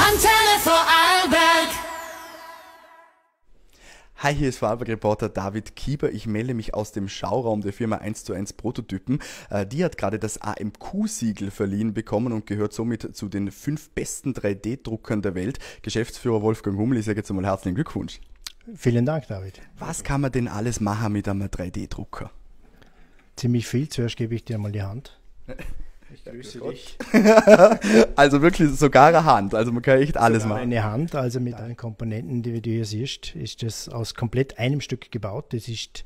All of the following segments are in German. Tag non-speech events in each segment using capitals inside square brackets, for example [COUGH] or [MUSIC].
Antenne Vorarlberg. Hi, hier ist Vorarlberg-Reporter David Kieber. Ich melde mich aus dem Schauraum der Firma 1 zu 1 Prototypen. Äh, die hat gerade das AMQ-Siegel verliehen bekommen und gehört somit zu den fünf besten 3D-Druckern der Welt. Geschäftsführer Wolfgang Hummel, ich sage jetzt einmal herzlichen Glückwunsch. Vielen Dank, David. Was kann man denn alles machen mit einem 3D-Drucker? Ziemlich viel. Zuerst gebe ich dir mal die Hand. [LAUGHS] Ich grüße ja, dich. [LAUGHS] also wirklich sogar eine Hand. Also man kann echt alles sogar machen. Eine Hand, also mit allen Komponenten, die du hier siehst, ist das aus komplett einem Stück gebaut. Das ist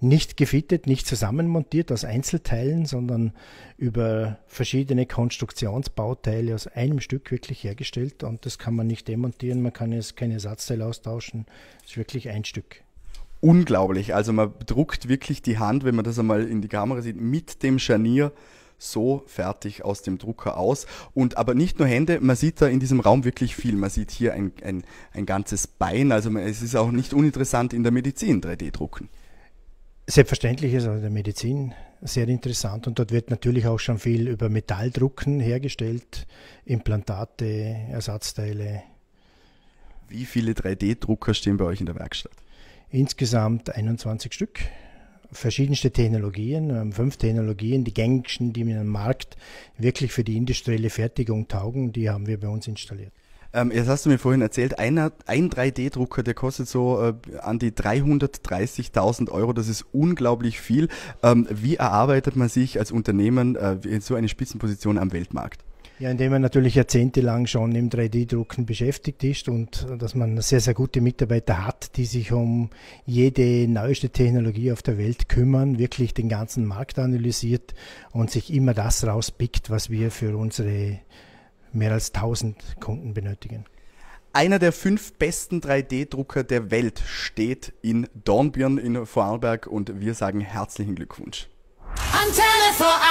nicht gefittet, nicht zusammenmontiert aus Einzelteilen, sondern über verschiedene Konstruktionsbauteile aus einem Stück wirklich hergestellt. Und das kann man nicht demontieren, man kann jetzt keine Ersatzteile austauschen. Es ist wirklich ein Stück. Unglaublich. Also man druckt wirklich die Hand, wenn man das einmal in die Kamera sieht, mit dem Scharnier so fertig aus dem Drucker aus. Und aber nicht nur Hände, man sieht da in diesem Raum wirklich viel. Man sieht hier ein, ein, ein ganzes Bein. Also es ist auch nicht uninteressant in der Medizin 3D-Drucken. Selbstverständlich ist auch in der Medizin sehr interessant und dort wird natürlich auch schon viel über Metalldrucken hergestellt, Implantate, Ersatzteile. Wie viele 3D-Drucker stehen bei euch in der Werkstatt? Insgesamt 21 Stück verschiedenste Technologien, ähm, fünf Technologien, die gängigsten, die im Markt wirklich für die industrielle Fertigung taugen, die haben wir bei uns installiert. Ähm, jetzt hast du mir vorhin erzählt, einer, ein 3D-Drucker, der kostet so äh, an die 330.000 Euro. Das ist unglaublich viel. Ähm, wie erarbeitet man sich als Unternehmen äh, so eine Spitzenposition am Weltmarkt? Ja, indem man natürlich jahrzehntelang schon im 3D-Drucken beschäftigt ist und dass man sehr, sehr gute Mitarbeiter hat, die sich um jede neueste Technologie auf der Welt kümmern, wirklich den ganzen Markt analysiert und sich immer das rauspickt, was wir für unsere mehr als 1000 Kunden benötigen. Einer der fünf besten 3D-Drucker der Welt steht in Dornbirn in Vorarlberg und wir sagen herzlichen Glückwunsch. Antenne vor